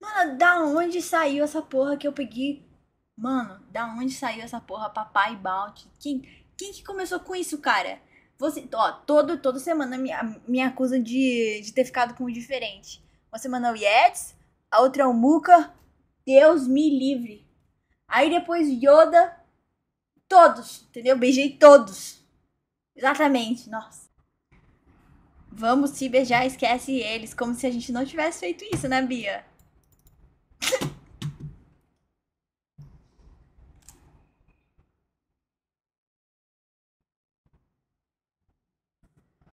Mano, da onde saiu essa porra que eu peguei? Mano, da onde saiu essa porra? Papai Balt? Quem, quem que começou com isso, cara? Você, ó, todo, toda semana me, me acusa de, de ter ficado com o diferente. Uma semana é o Yetis, a outra é o Muka. Deus me livre. Aí depois Yoda. Todos, entendeu? Beijei todos. Exatamente, nossa. Vamos se beijar, esquece eles, como se a gente não tivesse feito isso, né, Bia?